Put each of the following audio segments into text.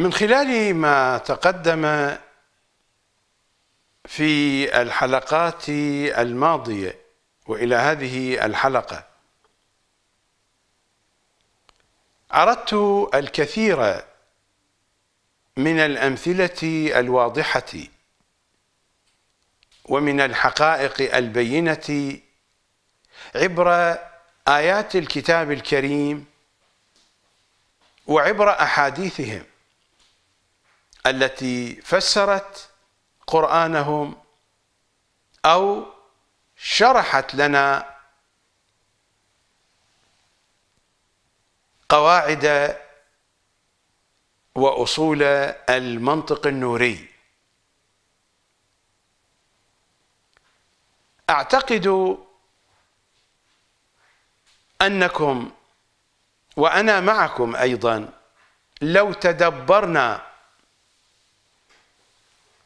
من خلال ما تقدم في الحلقات الماضيه والى هذه الحلقه اردت الكثير من الامثله الواضحه ومن الحقائق البينه عبر ايات الكتاب الكريم وعبر احاديثهم التي فسرت قرآنهم أو شرحت لنا قواعد واصول المنطق النوري اعتقد انكم وانا معكم ايضا لو تدبرنا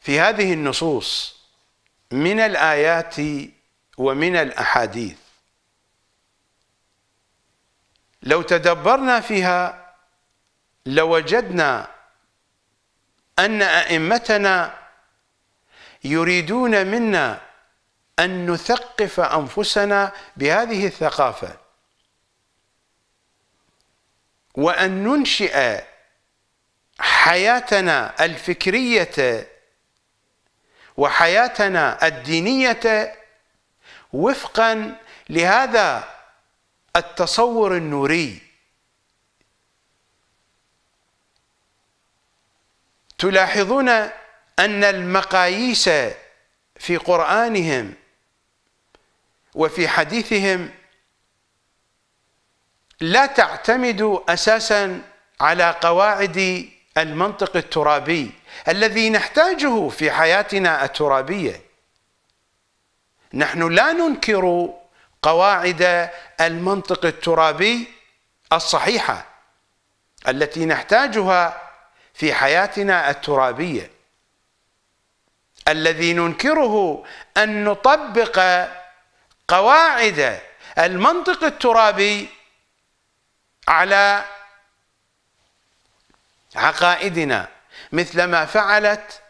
في هذه النصوص من الآيات ومن الأحاديث لو تدبرنا فيها لوجدنا أن أئمتنا يريدون منا أن نثقف أنفسنا بهذه الثقافة وأن ننشئ حياتنا الفكرية وحياتنا الدينيه وفقا لهذا التصور النوري تلاحظون ان المقاييس في قرانهم وفي حديثهم لا تعتمد اساسا على قواعد المنطق الترابي الذي نحتاجه في حياتنا الترابيه نحن لا ننكر قواعد المنطق الترابي الصحيحه التي نحتاجها في حياتنا الترابيه الذي ننكره ان نطبق قواعد المنطق الترابي على عقائدنا مثلما فعلت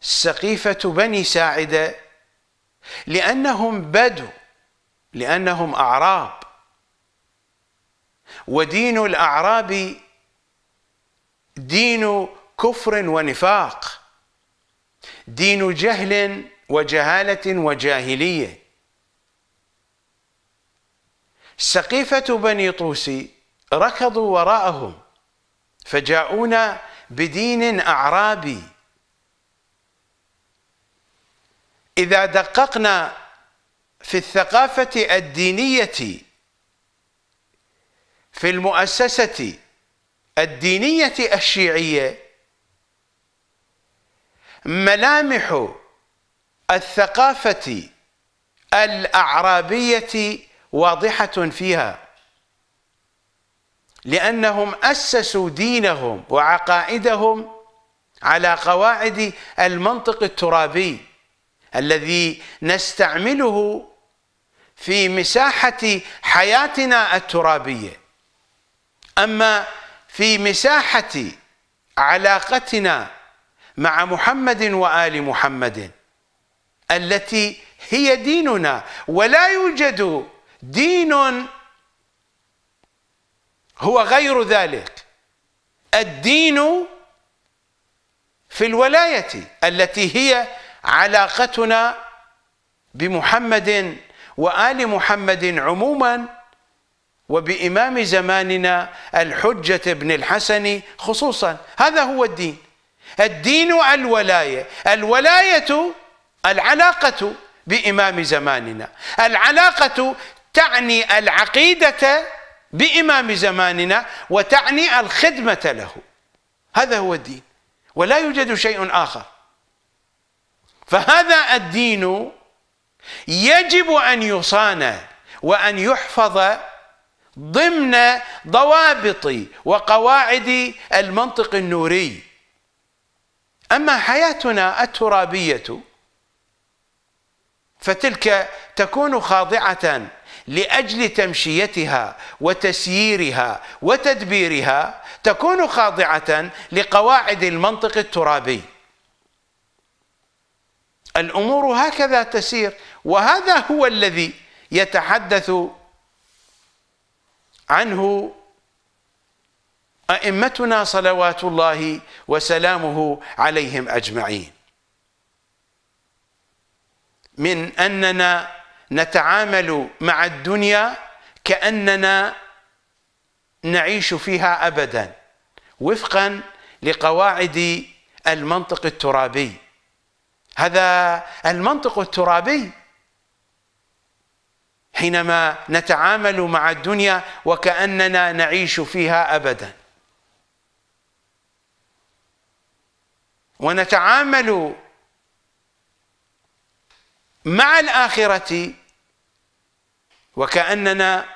سقيفة بني ساعدة لأنهم بدو لأنهم أعراب ودين الأعراب دين كفر ونفاق دين جهل وجهالة وجاهلية سقيفة بني طوسي ركضوا وراءهم فجاءونا بدين أعرابي إذا دققنا في الثقافة الدينية في المؤسسة الدينية الشيعية ملامح الثقافة الأعرابية واضحة فيها لأنهم أسسوا دينهم وعقائدهم على قواعد المنطق الترابي الذي نستعمله في مساحة حياتنا الترابية أما في مساحة علاقتنا مع محمد وآل محمد التي هي ديننا ولا يوجد دين هو غير ذلك الدين في الولاية التي هي علاقتنا بمحمد وآل محمد عموما وبإمام زماننا الحجة بن الحسن خصوصا هذا هو الدين الدين الولاية الولاية العلاقة بإمام زماننا العلاقة تعني العقيدة بإمام زماننا وتعني الخدمة له هذا هو الدين ولا يوجد شيء آخر فهذا الدين يجب أن يصان وأن يحفظ ضمن ضوابط وقواعد المنطق النوري أما حياتنا الترابية فتلك تكون خاضعة لاجل تمشيتها وتسييرها وتدبيرها تكون خاضعه لقواعد المنطق الترابي الامور هكذا تسير وهذا هو الذي يتحدث عنه ائمتنا صلوات الله وسلامه عليهم اجمعين من اننا نتعامل مع الدنيا كأننا نعيش فيها أبدا وفقا لقواعد المنطق الترابي هذا المنطق الترابي حينما نتعامل مع الدنيا وكأننا نعيش فيها أبدا ونتعامل مع الآخرة وكأننا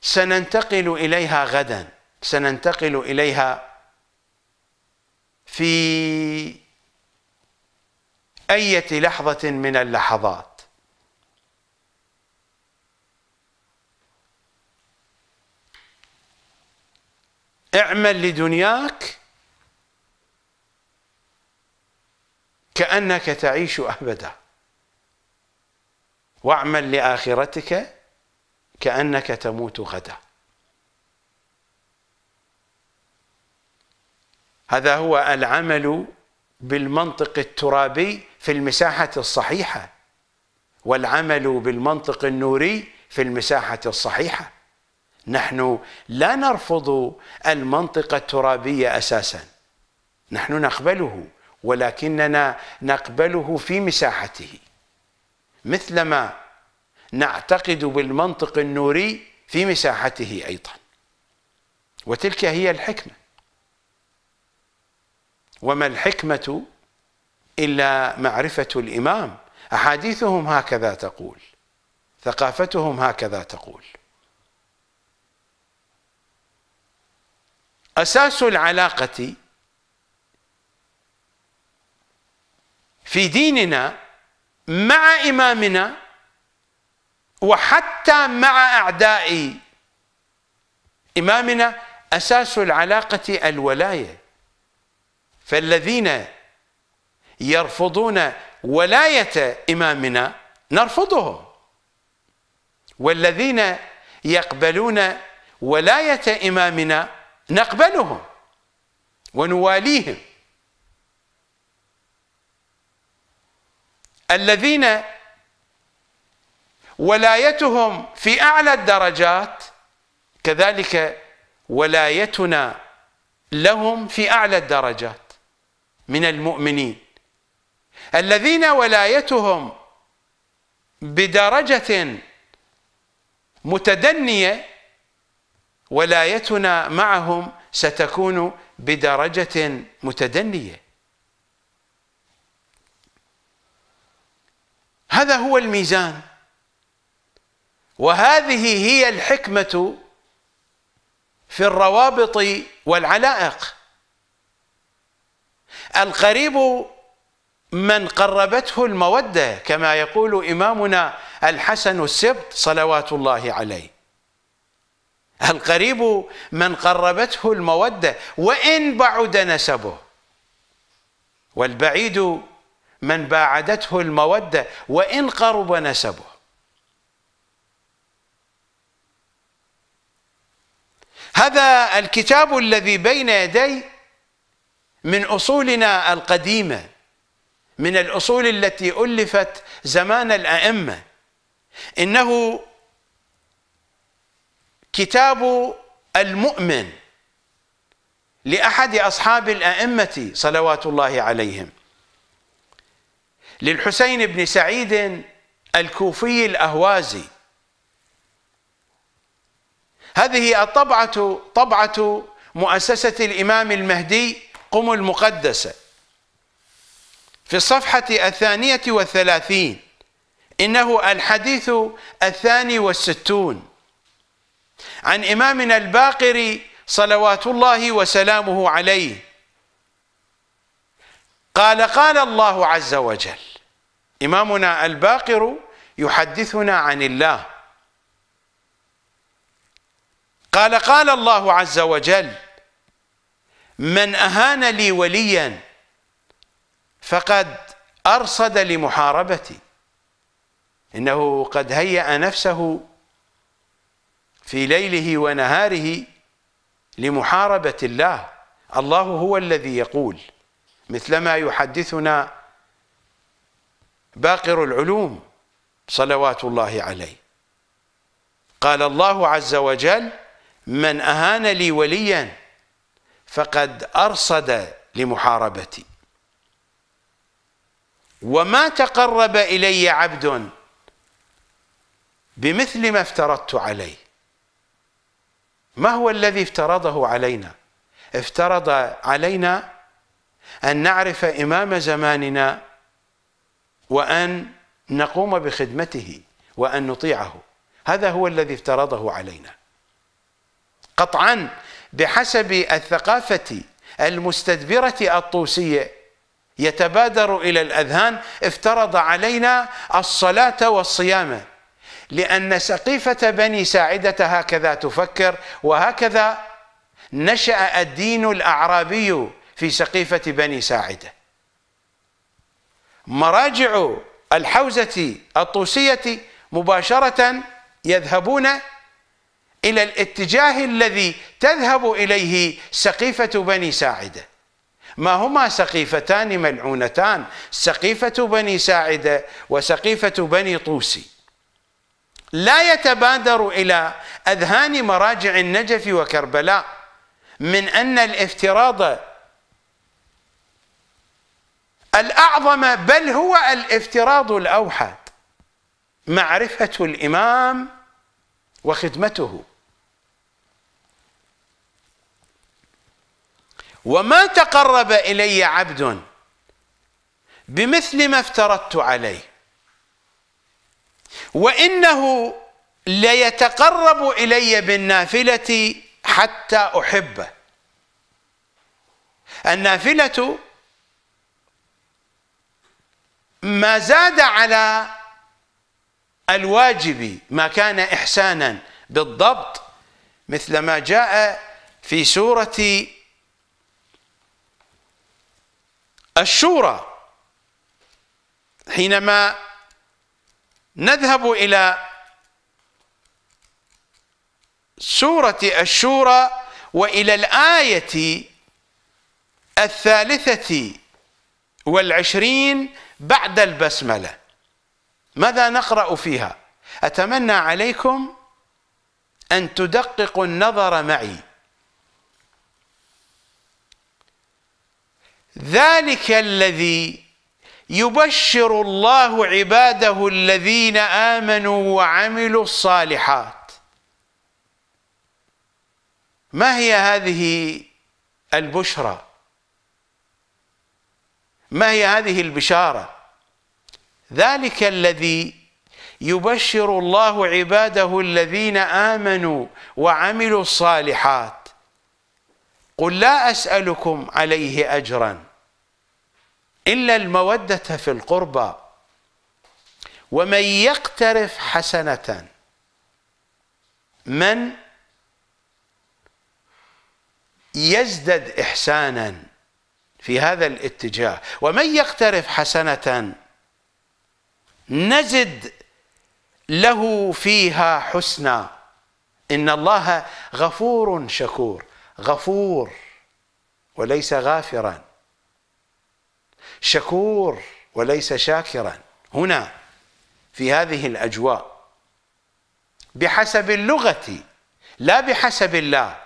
سننتقل إليها غدا سننتقل إليها في أية لحظة من اللحظات اعمل لدنياك كأنك تعيش أبدا واعمل لآخرتك كأنك تموت غدا هذا هو العمل بالمنطق الترابي في المساحة الصحيحة والعمل بالمنطق النوري في المساحة الصحيحة نحن لا نرفض المنطق الترابي أساسا نحن نقبله ولكننا نقبله في مساحته مثلما نعتقد بالمنطق النوري في مساحته ايضا وتلك هي الحكمه وما الحكمه الا معرفه الامام احاديثهم هكذا تقول ثقافتهم هكذا تقول اساس العلاقه في ديننا مع إمامنا وحتى مع أعداء إمامنا أساس العلاقة الولاية فالذين يرفضون ولاية إمامنا نرفضهم والذين يقبلون ولاية إمامنا نقبلهم ونواليهم الذين ولايتهم في أعلى الدرجات كذلك ولايتنا لهم في أعلى الدرجات من المؤمنين الذين ولايتهم بدرجة متدنية ولايتنا معهم ستكون بدرجة متدنية هذا هو الميزان وهذه هي الحكمة في الروابط والعلائق القريب من قربته المودة كما يقول إمامنا الحسن السبط صلوات الله عليه القريب من قربته المودة وإن بعد نسبه والبعيد من باعدته المودة وإن قرب نسبه هذا الكتاب الذي بين يدي من أصولنا القديمة من الأصول التي ألفت زمان الأئمة إنه كتاب المؤمن لأحد أصحاب الأئمة صلوات الله عليهم للحسين بن سعيد الكوفي الأهوازي هذه الطبعة طبعة مؤسسة الإمام المهدي قم المقدسة في الصفحة الثانية والثلاثين إنه الحديث الثاني والستون عن إمامنا الباقر صلوات الله وسلامه عليه قال قال الله عز وجل إمامنا الباقر يحدثنا عن الله قال قال الله عز وجل من أهان لي وليا فقد أرصد لمحاربتي إنه قد هيأ نفسه في ليله ونهاره لمحاربة الله الله هو الذي يقول مثلما يحدثنا باقر العلوم صلوات الله عليه قال الله عز وجل من أهان لي وليا فقد أرصد لمحاربتي وما تقرب إلي عبد بمثل ما افترضت عليه ما هو الذي افترضه علينا افترض علينا أن نعرف إمام زماننا وأن نقوم بخدمته وأن نطيعه هذا هو الذي افترضه علينا قطعا بحسب الثقافة المستدبرة الطوسية يتبادر إلى الأذهان افترض علينا الصلاة والصيام لأن سقيفة بني ساعدة هكذا تفكر وهكذا نشأ الدين الأعرابي في سقيفة بني ساعدة مراجع الحوزة الطوسية مباشرة يذهبون إلى الاتجاه الذي تذهب إليه سقيفة بني ساعدة ما هما سقيفتان ملعونتان سقيفة بني ساعدة وسقيفة بني طوسي لا يتبادر إلى أذهان مراجع النجف وكربلاء من أن الافتراض الأعظم بل هو الافتراض الأوحد معرفة الإمام وخدمته وما تقرب إلي عبد بمثل ما افترضت عليه وإنه ليتقرب إلي بالنافلة حتى أحبه النافلة ما زاد على الواجب ما كان إحسانا بالضبط مثل ما جاء في سورة الشورى حينما نذهب إلى سورة الشورى وإلى الآية الثالثة والعشرين بعد البسملة ماذا نقرأ فيها أتمنى عليكم أن تدققوا النظر معي ذلك الذي يبشر الله عباده الذين آمنوا وعملوا الصالحات ما هي هذه البشرى ما هي هذه البشاره ذلك الذي يبشر الله عباده الذين امنوا وعملوا الصالحات قل لا اسالكم عليه اجرا الا الموده في القربى ومن يقترف حسنه من يزدد احسانا في هذا الاتجاه ومن يقترف حسنه نزد له فيها حسنا ان الله غفور شكور غفور وليس غافرا شكور وليس شاكرا هنا في هذه الاجواء بحسب اللغه لا بحسب الله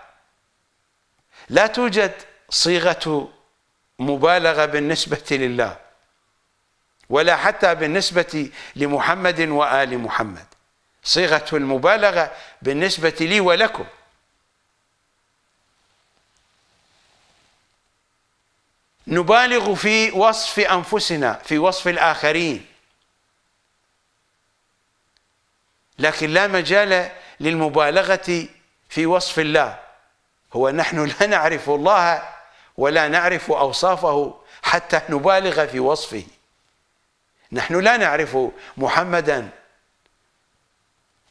لا توجد صيغه مبالغة بالنسبة لله ولا حتى بالنسبة لمحمد وآل محمد صيغة المبالغة بالنسبة لي ولكم نبالغ في وصف أنفسنا في وصف الآخرين لكن لا مجال للمبالغة في وصف الله هو نحن لا نعرف الله ولا نعرف أوصافه حتى نبالغ في وصفه نحن لا نعرف محمدا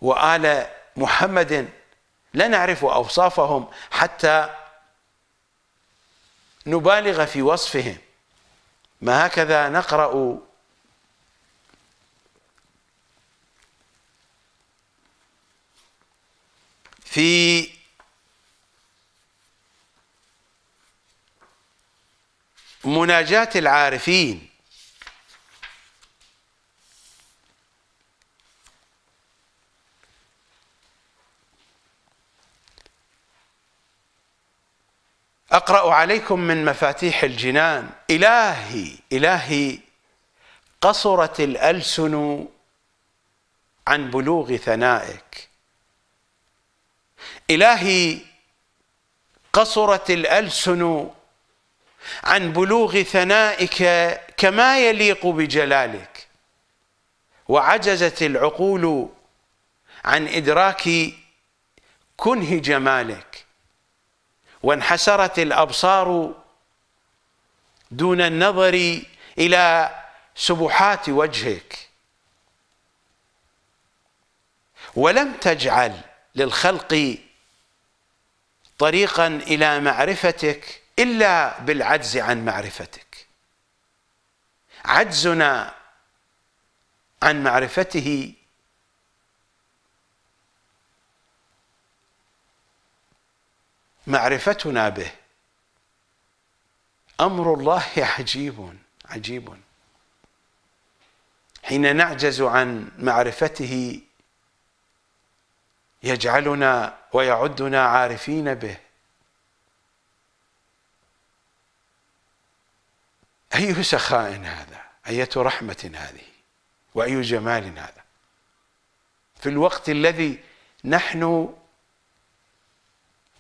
وآل محمد لا نعرف أوصافهم حتى نبالغ في وصفهم ما هكذا نقرأ في مناجاة العارفين أقرأ عليكم من مفاتيح الجنان إلهي إلهي قصرت الألسن عن بلوغ ثنائك إلهي قصرت الألسن عن بلوغ ثنائك كما يليق بجلالك وعجزت العقول عن إدراك كنه جمالك وانحسرت الأبصار دون النظر إلى سبحات وجهك ولم تجعل للخلق طريقا إلى معرفتك إلا بالعجز عن معرفتك عجزنا عن معرفته معرفتنا به أمر الله عجيب عجيب حين نعجز عن معرفته يجعلنا ويعدنا عارفين به أي سخاء هذا أية رحمة هذه وأي جمال هذا في الوقت الذي نحن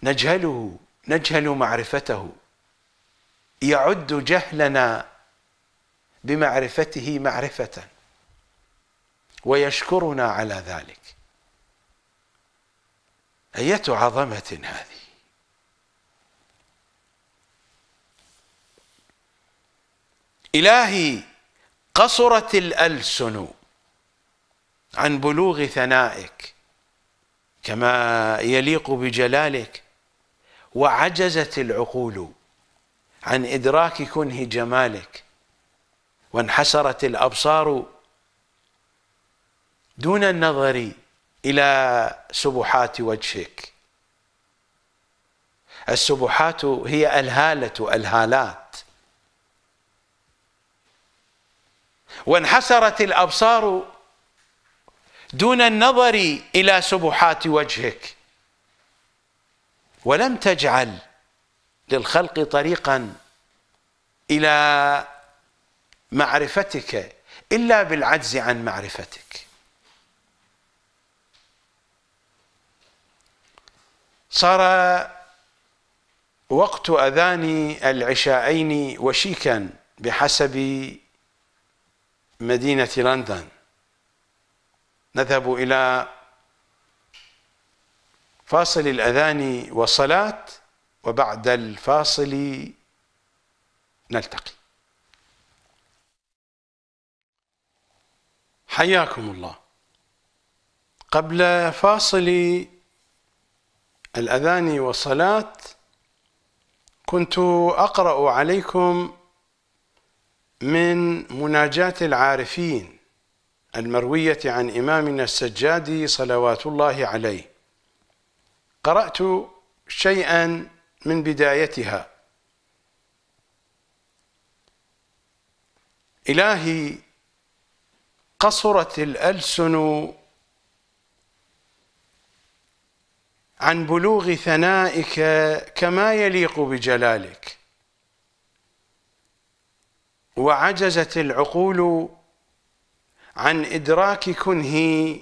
نجهله نجهل معرفته يعد جهلنا بمعرفته معرفة ويشكرنا على ذلك أية عظمة هذه إلهي قصرت الألسن عن بلوغ ثنائك كما يليق بجلالك وعجزت العقول عن إدراك كنه جمالك وانحسرت الأبصار دون النظر إلى سبحات وجهك السبحات هي الهالة الهالات وانحسرت الابصار دون النظر الى سبحات وجهك ولم تجعل للخلق طريقا الى معرفتك الا بالعجز عن معرفتك صار وقت اذان العشاءين وشيكا بحسب مدينة لندن نذهب إلى فاصل الأذان والصلاة وبعد الفاصل نلتقي حياكم الله قبل فاصل الأذان والصلاة كنت أقرأ عليكم من مناجاة العارفين المروية عن إمامنا السجادي صلوات الله عليه قرأت شيئا من بدايتها إلهي قصرت الألسن عن بلوغ ثنائك كما يليق بجلالك وعجزت العقول عن إدراك كنه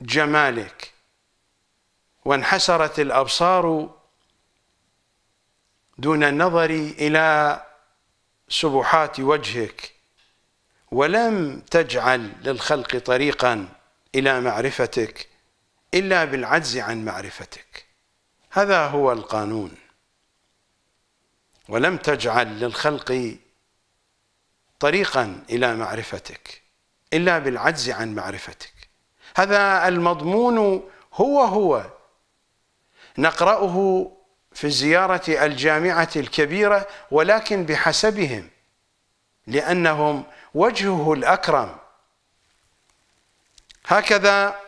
جمالك وانحسرت الأبصار دون النظر إلى سبحات وجهك ولم تجعل للخلق طريقا إلى معرفتك إلا بالعجز عن معرفتك هذا هو القانون ولم تجعل للخلق طريقا إلى معرفتك إلا بالعجز عن معرفتك هذا المضمون هو هو نقرأه في الزيارة الجامعة الكبيرة ولكن بحسبهم لأنهم وجهه الأكرم هكذا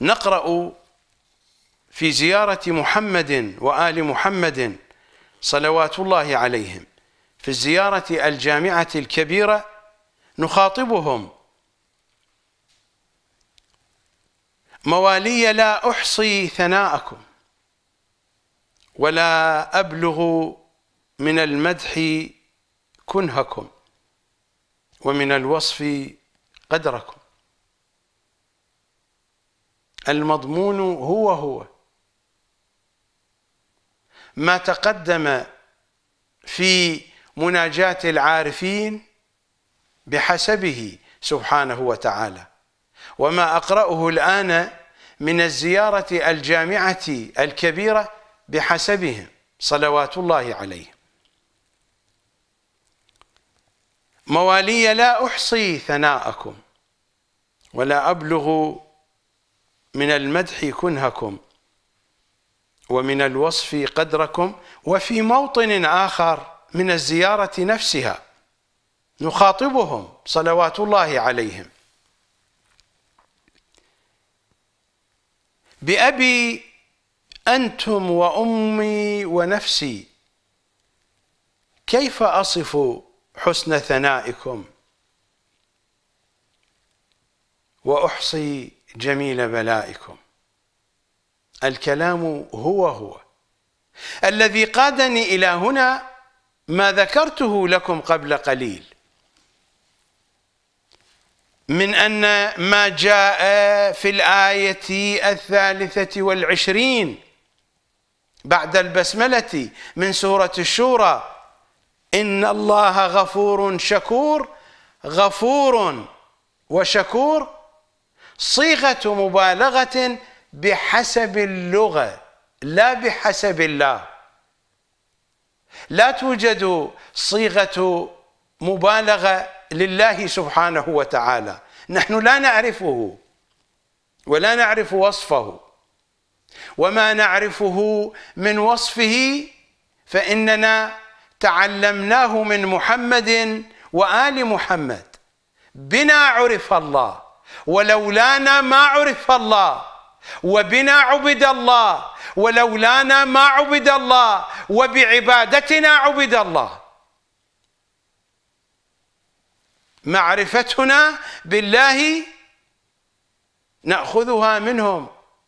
نقرأ في زيارة محمد وآل محمد صلوات الله عليهم في الزيارة الجامعة الكبيرة نخاطبهم موالي لا أحصي ثناءكم ولا أبلغ من المدح كنهكم ومن الوصف قدركم المضمون هو هو ما تقدم في مناجاة العارفين بحسبه سبحانه وتعالى وما أقرأه الآن من الزيارة الجامعة الكبيرة بحسبهم صلوات الله عليهم موالي لا أحصي ثناءكم ولا أبلغ من المدح كنهكم ومن الوصف قدركم وفي موطن آخر من الزيارة نفسها نخاطبهم صلوات الله عليهم بأبي أنتم وأمي ونفسي كيف أصف حسن ثنائكم وأحصي جميل بلائكم الكلام هو هو الذي قادني إلى هنا ما ذكرته لكم قبل قليل من أن ما جاء في الآية الثالثة والعشرين بعد البسملة من سورة الشورى إن الله غفور شكور غفور وشكور صيغة مبالغة بحسب اللغة لا بحسب الله لا توجد صيغه مبالغه لله سبحانه وتعالى نحن لا نعرفه ولا نعرف وصفه وما نعرفه من وصفه فاننا تعلمناه من محمد وال محمد بنا عرف الله ولولانا ما عرف الله وبنا عبد الله ولولانا ما عبد الله وبعبادتنا عبد الله معرفتنا بالله ناخذها منهم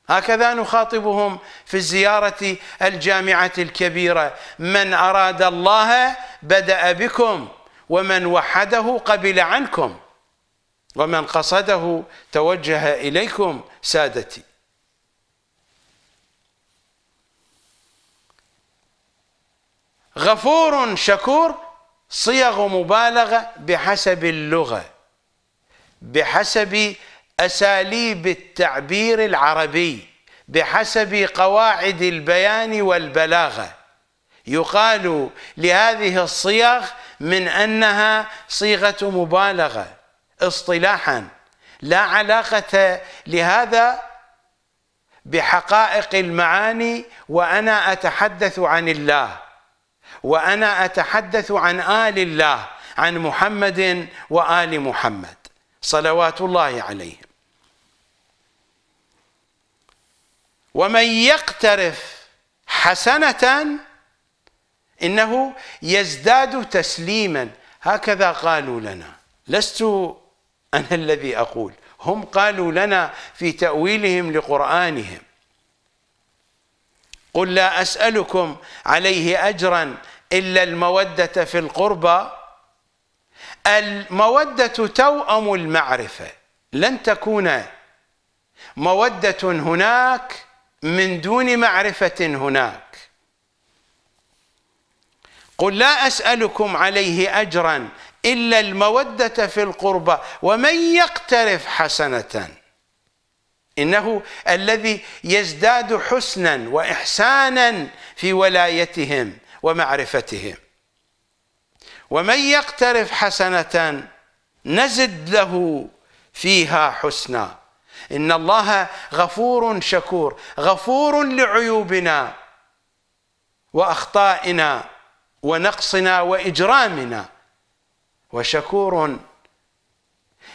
هكذا نخاطبهم في الزياره الجامعه الكبيره من اراد الله بدا بكم ومن وحده قبل عنكم ومن قصده توجه اليكم سادتي غفور شكور صيغ مبالغة بحسب اللغة بحسب أساليب التعبير العربي بحسب قواعد البيان والبلاغة يقال لهذه الصيغ من أنها صيغة مبالغة اصطلاحا لا علاقة لهذا بحقائق المعاني وأنا أتحدث عن الله وأنا أتحدث عن آل الله عن محمد وآل محمد صلوات الله عليهم ومن يقترف حسنة إنه يزداد تسليما هكذا قالوا لنا لست أنا الذي أقول هم قالوا لنا في تأويلهم لقرآنهم قل لا أسألكم عليه أجرا إلا المودة في القربى المودة توأم المعرفة لن تكون مودة هناك من دون معرفة هناك قل لا أسألكم عليه أجرا إلا المودة في القربى ومن يقترف حسنة إنه الذي يزداد حسنا وإحسانا في ولايتهم ومعرفتهم ومن يقترف حسنة نزد له فيها حسنا إن الله غفور شكور غفور لعيوبنا وأخطائنا ونقصنا وإجرامنا وشكور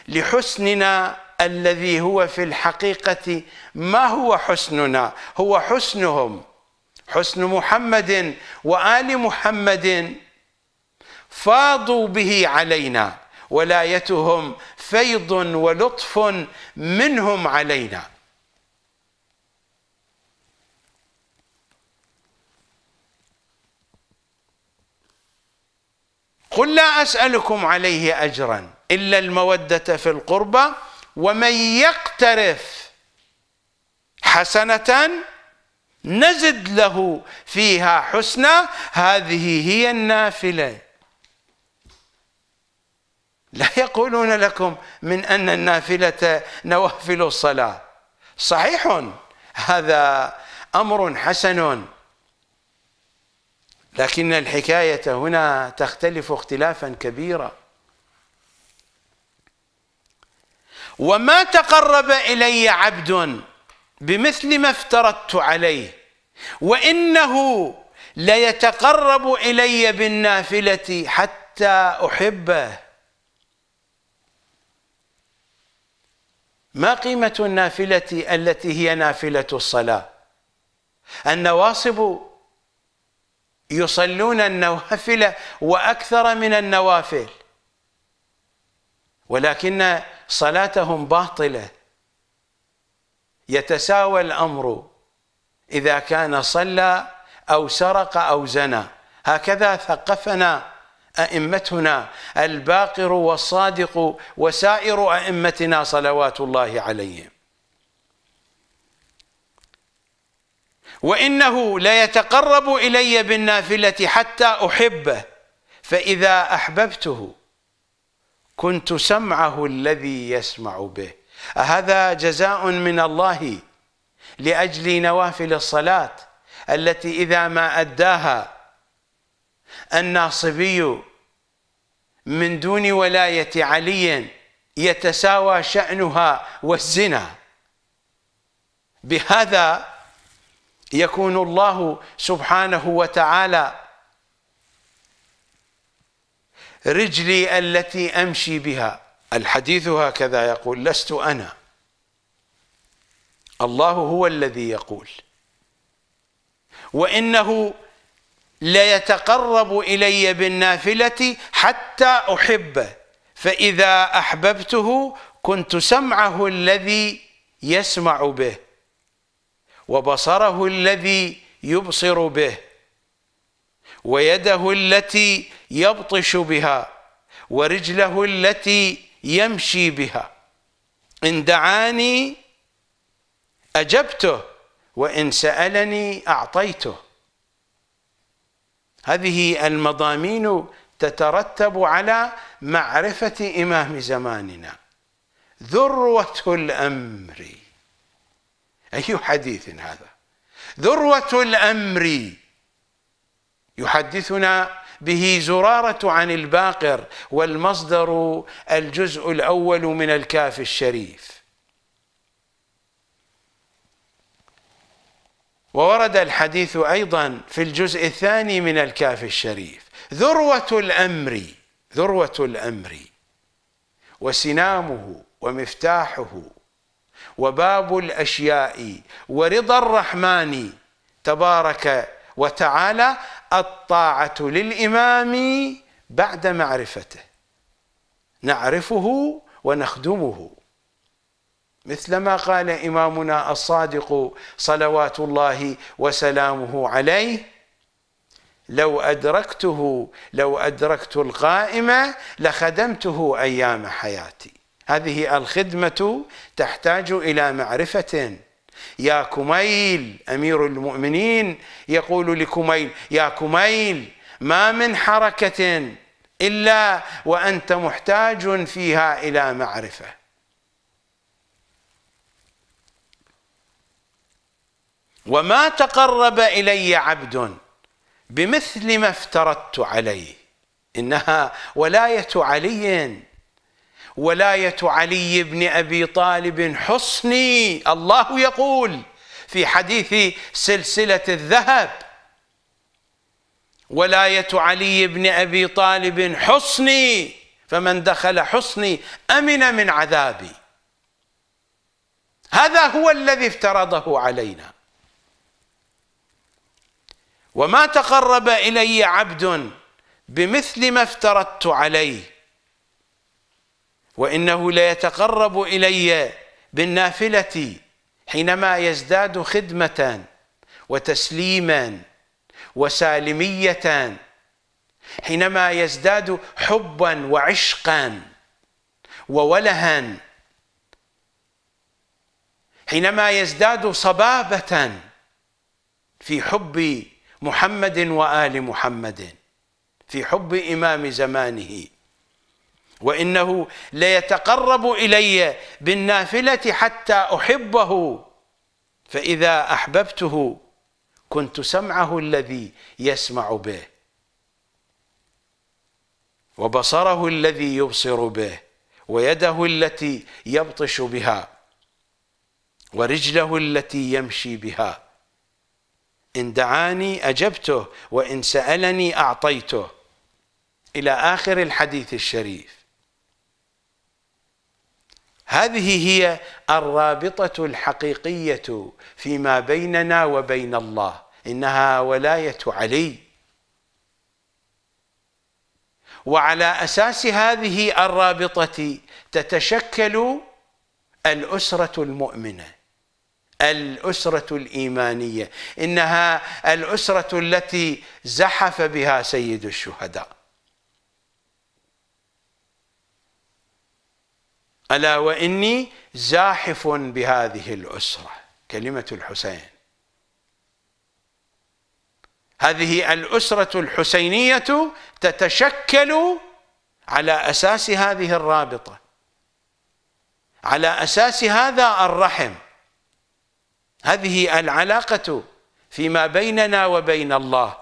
لحسننا الذي هو في الحقيقة ما هو حسننا هو حسنهم حسن محمد وآل محمد فاضوا به علينا ولايتهم فيض ولطف منهم علينا قل لا أسألكم عليه أجرا إلا المودة في القربى ومن يقترف حسنة نزد له فيها حسنى هذه هي النافله لا يقولون لكم من ان النافله نوافل الصلاه صحيح هذا امر حسن لكن الحكايه هنا تختلف اختلافا كبيرا وما تقرب الي عبد بمثل ما افترضت عليه وإنه ليتقرب إلي بالنافلة حتى أحبه ما قيمة النافلة التي هي نافلة الصلاة النواصب يصلون النوافل وأكثر من النوافل ولكن صلاتهم باطله يتساوى الأمر إذا كان صلى أو سرق أو زنى هكذا ثقفنا أئمتنا الباقر والصادق وسائر أئمتنا صلوات الله عليهم وإنه ليتقرب إلي بالنافلة حتى أحبه فإذا أحببته كنت سمعه الذي يسمع به هذا جزاء من الله لأجل نوافل الصلاة التي إذا ما أداها الناصبي من دون ولاية علي يتساوى شأنها والزنا بهذا يكون الله سبحانه وتعالى رجلي التي أمشي بها الحديث هكذا يقول لست أنا الله هو الذي يقول وإنه ليتقرب إلي بالنافلة حتى أحبه فإذا أحببته كنت سمعه الذي يسمع به وبصره الذي يبصر به ويده التي يبطش بها ورجله التي يمشي بها إن دعاني أجبته وإن سألني أعطيته هذه المضامين تترتب على معرفة إمام زماننا ذروة الأمر أي حديث هذا ذروة الأمر يحدثنا به زرارة عن الباقر والمصدر الجزء الأول من الكاف الشريف وورد الحديث أيضا في الجزء الثاني من الكاف الشريف ذروة الأمر ذروة الأمر وسنامه ومفتاحه وباب الأشياء ورضا الرحمن تبارك وتعالى الطاعة للإمام بعد معرفته نعرفه ونخدمه مثلما قال إمامنا الصادق صلوات الله وسلامه عليه لو أدركته لو أدركت القائمة لخدمته أيام حياتي هذه الخدمة تحتاج إلى معرفة يا كميل امير المؤمنين يقول لكميل يا كميل ما من حركه الا وانت محتاج فيها الى معرفه وما تقرب الي عبد بمثل ما افترضت عليه انها ولايه علي ولاية علي بن أبي طالب حصني الله يقول في حديث سلسلة الذهب ولاية علي بن أبي طالب حصني فمن دخل حصني أمن من عذابي هذا هو الذي افترضه علينا وما تقرب إلي عبد بمثل ما افترضت عليه وإنه ليتقرب إلي بالنافلة حينما يزداد خدمة وتسليما وسالمية حينما يزداد حبا وعشقا وولها حينما يزداد صبابة في حب محمد وآل محمد في حب إمام زمانه وإنه ليتقرب إلي بالنافلة حتى أحبه فإذا أحببته كنت سمعه الذي يسمع به وبصره الذي يبصر به ويده التي يبطش بها ورجله التي يمشي بها إن دعاني أجبته وإن سألني أعطيته إلى آخر الحديث الشريف هذه هي الرابطة الحقيقية فيما بيننا وبين الله إنها ولاية علي وعلى أساس هذه الرابطة تتشكل الأسرة المؤمنة الأسرة الإيمانية إنها الأسرة التي زحف بها سيد الشهداء ألا وإني زاحف بهذه الأسرة كلمة الحسين هذه الأسرة الحسينية تتشكل على أساس هذه الرابطة على أساس هذا الرحم هذه العلاقة فيما بيننا وبين الله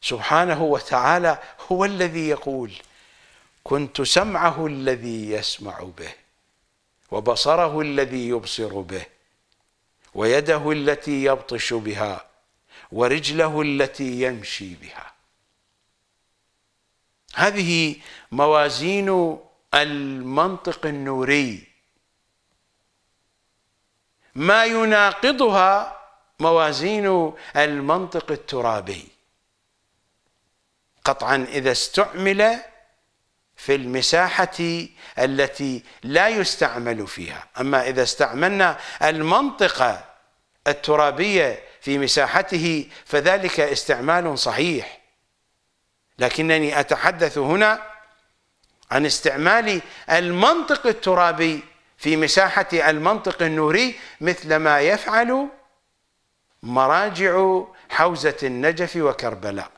سبحانه وتعالى هو الذي يقول كنت سمعه الذي يسمع به وبصره الذي يبصر به ويده التي يبطش بها ورجله التي يمشي بها هذه موازين المنطق النوري ما يناقضها موازين المنطق الترابي قطعا اذا استعمل في المساحة التي لا يستعمل فيها أما إذا استعملنا المنطقة الترابية في مساحته فذلك استعمال صحيح لكنني أتحدث هنا عن استعمال المنطق الترابي في مساحة المنطق النوري مثل ما يفعل مراجع حوزة النجف وكربلاء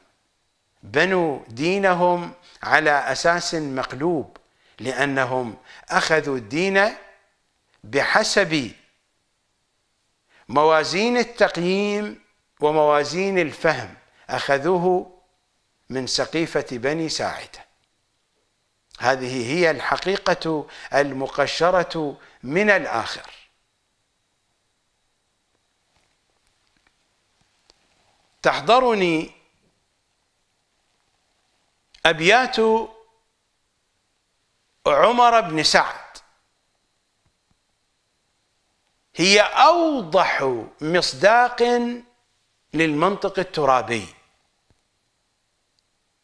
بنوا دينهم على أساس مقلوب لأنهم أخذوا الدين بحسب موازين التقييم وموازين الفهم أخذوه من سقيفة بني ساعدة هذه هي الحقيقة المقشرة من الآخر تحضرني أبيات عمر بن سعد هي أوضح مصداق للمنطق الترابي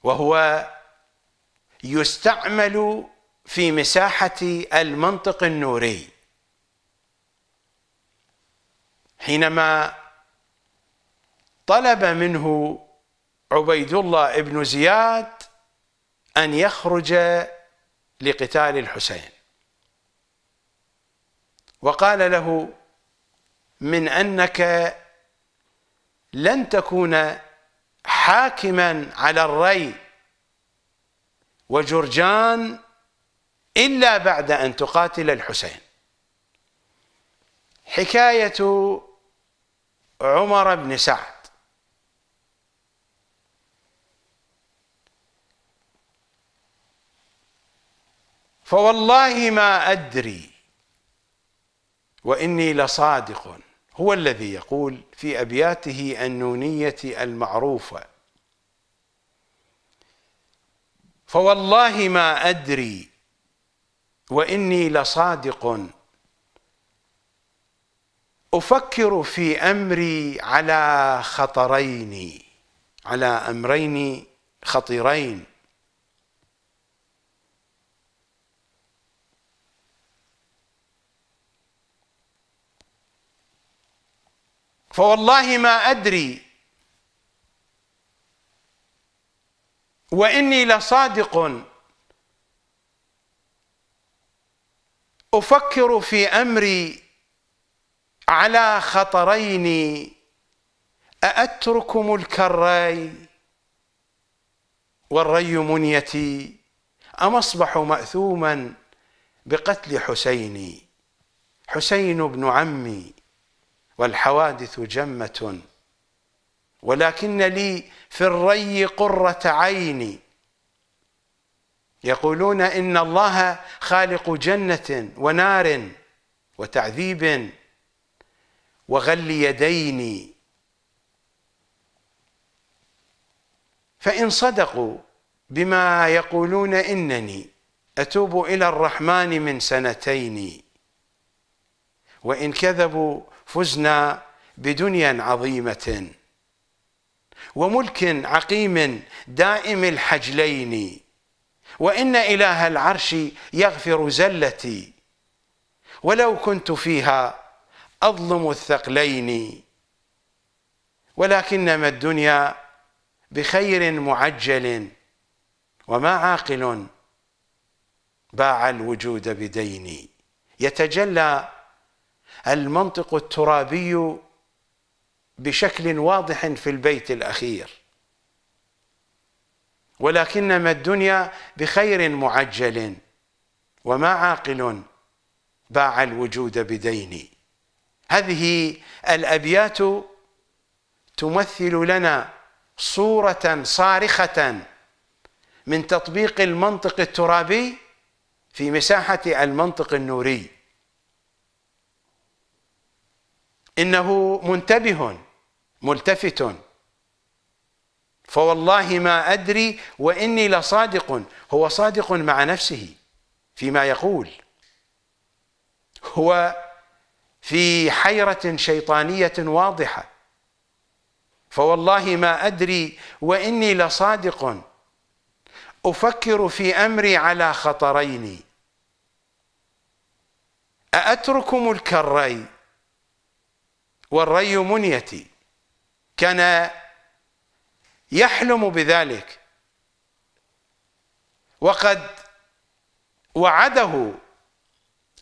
وهو يستعمل في مساحة المنطق النوري حينما طلب منه عبيد الله بن زياد أن يخرج لقتال الحسين وقال له من أنك لن تكون حاكما على الري وجرجان إلا بعد أن تقاتل الحسين حكاية عمر بن سعد فوالله ما أدري وإني لصادق هو الذي يقول في أبياته النونية المعروفة فوالله ما أدري وإني لصادق أفكر في أمري على خطرين على أمرين خطيرين فوالله ما أدري وإني لصادق أفكر في أمري على خطرين أأترك ملك الرأي والري منيتي أم أصبح مأثوما بقتل حسيني حسين بن عمي والحوادث جمة ولكن لي في الري قرة عيني يقولون إن الله خالق جنة ونار وتعذيب وغل يدين فإن صدقوا بما يقولون إنني أتوب إلى الرحمن من سنتين وإن كذبوا فزنا بدنيا عظيمة وملك عقيم دائم الحجلين وإن إله العرش يغفر زلتي ولو كنت فيها أظلم الثقلين ولكنما الدنيا بخير معجل وما عاقل باع الوجود بديني يتجلى المنطق الترابي بشكل واضح في البيت الأخير ولكنما الدنيا بخير معجل وما عاقل باع الوجود بدين هذه الأبيات تمثل لنا صورة صارخة من تطبيق المنطق الترابي في مساحة المنطق النوري إنه منتبه ملتفت فوالله ما أدري وإني لصادق هو صادق مع نفسه فيما يقول هو في حيرة شيطانية واضحة فوالله ما أدري وإني لصادق أفكر في أمري على خطرين أأترك ملك الري والري منيتي كان يحلم بذلك وقد وعده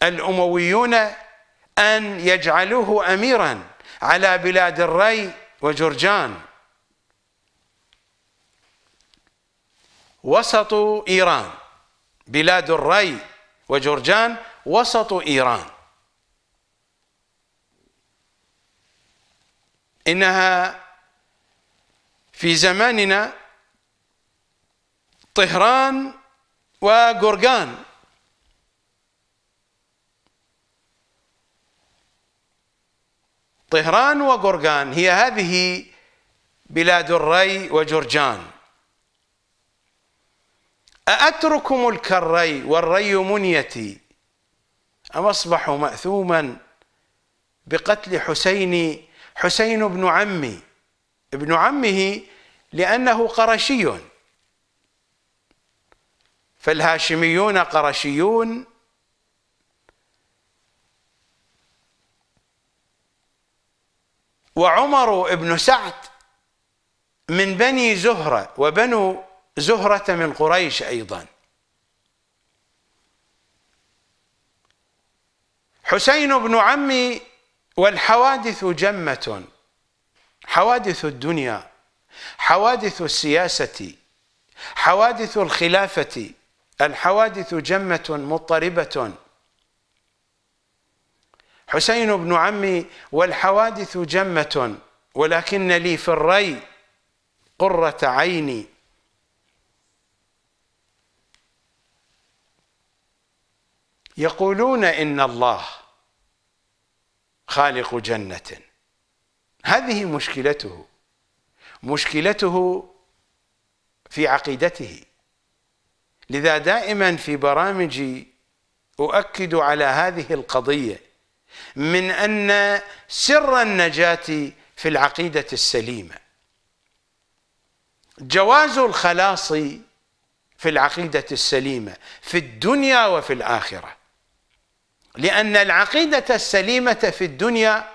الامويون ان يجعلوه اميرا على بلاد الري وجرجان وسط ايران بلاد الري وجرجان وسط ايران إنها في زماننا طهران وجرجان طهران وجرجان هي هذه بلاد الري وجرجان ملك الكري والري منيتي أم أصبح مأثوما بقتل حسين حسين بن عمي ابن عمه لأنه قرشي فالهاشميون قرشيون وعمر بن سعد من بني زهرة وبنو زهرة من قريش أيضا حسين بن عمي والحوادث جمة حوادث الدنيا حوادث السياسة حوادث الخلافة الحوادث جمة مضطربة حسين بن عمي والحوادث جمة ولكن لي في الري قرة عيني يقولون إن الله خالق جنة هذه مشكلته مشكلته في عقيدته لذا دائما في برامجي أؤكد على هذه القضية من أن سر النجاة في العقيدة السليمة جواز الخلاص في العقيدة السليمة في الدنيا وفي الآخرة لأن العقيدة السليمة في الدنيا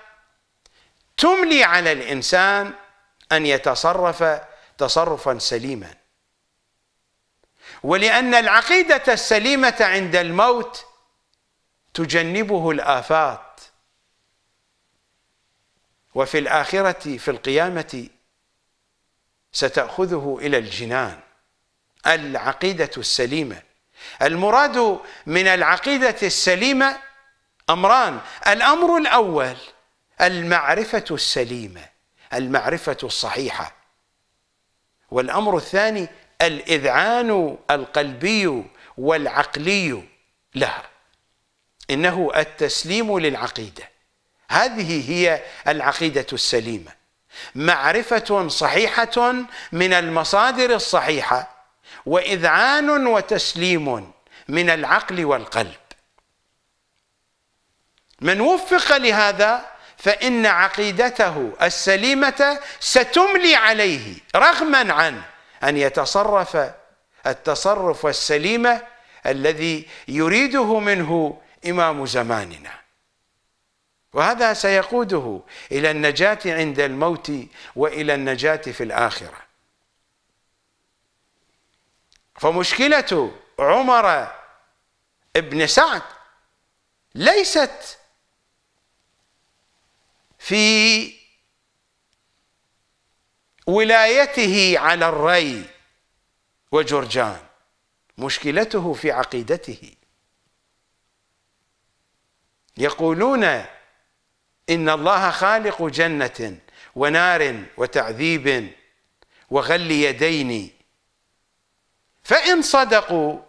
تملي على الإنسان أن يتصرف تصرفا سليما ولأن العقيدة السليمة عند الموت تجنبه الآفات وفي الآخرة في القيامة ستأخذه إلى الجنان العقيدة السليمة المراد من العقيدة السليمة امران الامر الاول المعرفه السليمه المعرفه الصحيحه والامر الثاني الاذعان القلبي والعقلي لها انه التسليم للعقيده هذه هي العقيده السليمه معرفه صحيحه من المصادر الصحيحه واذعان وتسليم من العقل والقلب من وفق لهذا فإن عقيدته السليمة ستملي عليه رغما عن أن يتصرف التصرف السليم الذي يريده منه إمام زماننا وهذا سيقوده إلى النجاة عند الموت وإلى النجاة في الآخرة فمشكلة عمر ابن سعد ليست في ولايته على الري وجرجان مشكلته في عقيدته يقولون إن الله خالق جنة ونار وتعذيب وغل يدين فإن صدقوا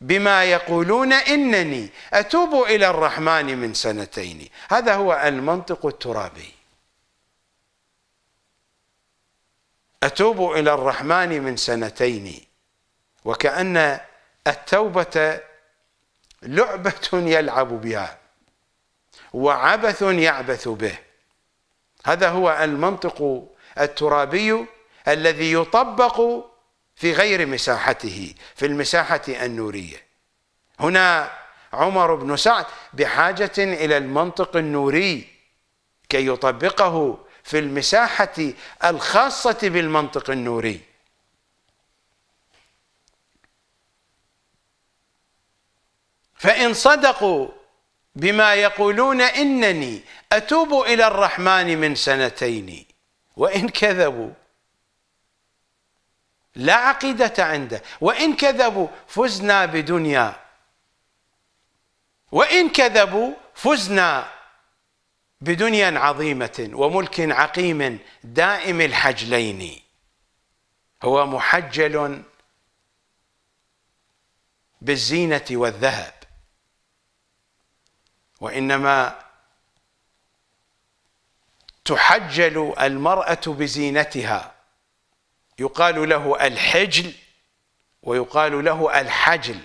بما يقولون إنني أتوب إلى الرحمن من سنتين هذا هو المنطق الترابي أتوب إلى الرحمن من سنتين وكأن التوبة لعبة يلعب بها وعبث يعبث به هذا هو المنطق الترابي الذي يطبق في غير مساحته في المساحة النورية هنا عمر بن سعد بحاجة إلى المنطق النوري كي يطبقه في المساحة الخاصة بالمنطق النوري فإن صدقوا بما يقولون إنني أتوب إلى الرحمن من سنتين وإن كذبوا لا عقيدة عنده وإن كذبوا فزنا بدنيا وإن كذبوا فزنا بدنيا عظيمة وملك عقيم دائم الحجلين هو محجل بالزينة والذهب وإنما تحجل المرأة بزينتها يقال له الحجل ويقال له الحجل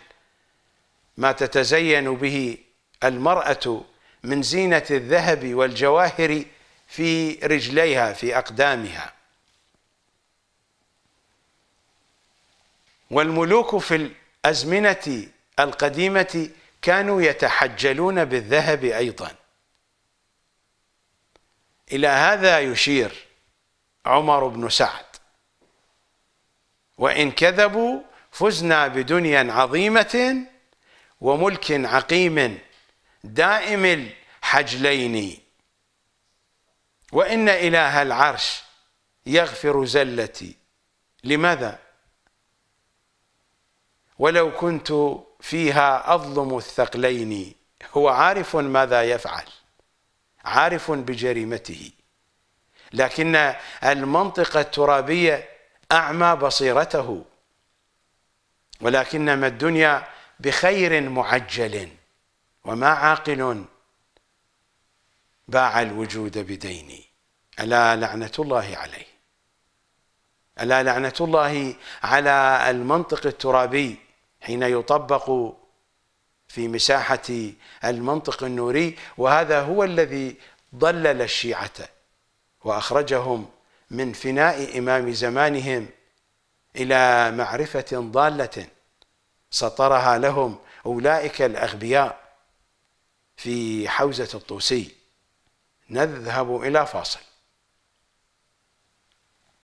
ما تتزين به المرأة من زينة الذهب والجواهر في رجليها في أقدامها والملوك في الأزمنة القديمة كانوا يتحجلون بالذهب أيضا إلى هذا يشير عمر بن سعد وإن كذبوا فزنا بدنيا عظيمة وملك عقيم دائم الحجلين وإن إله العرش يغفر زلتي لماذا ولو كنت فيها أظلم الثقلين هو عارف ماذا يفعل عارف بجريمته لكن المنطقة الترابية أعمى بصيرته ولكنما الدنيا بخير معجل وما عاقل باع الوجود بدين ألا لعنة الله عليه ألا لعنة الله على المنطق الترابي حين يطبق في مساحة المنطق النوري وهذا هو الذي ضلل الشيعة وأخرجهم من فناء إمام زمانهم إلى معرفة ضالة سطرها لهم أولئك الأغبياء في حوزة الطوسي نذهب إلى فاصل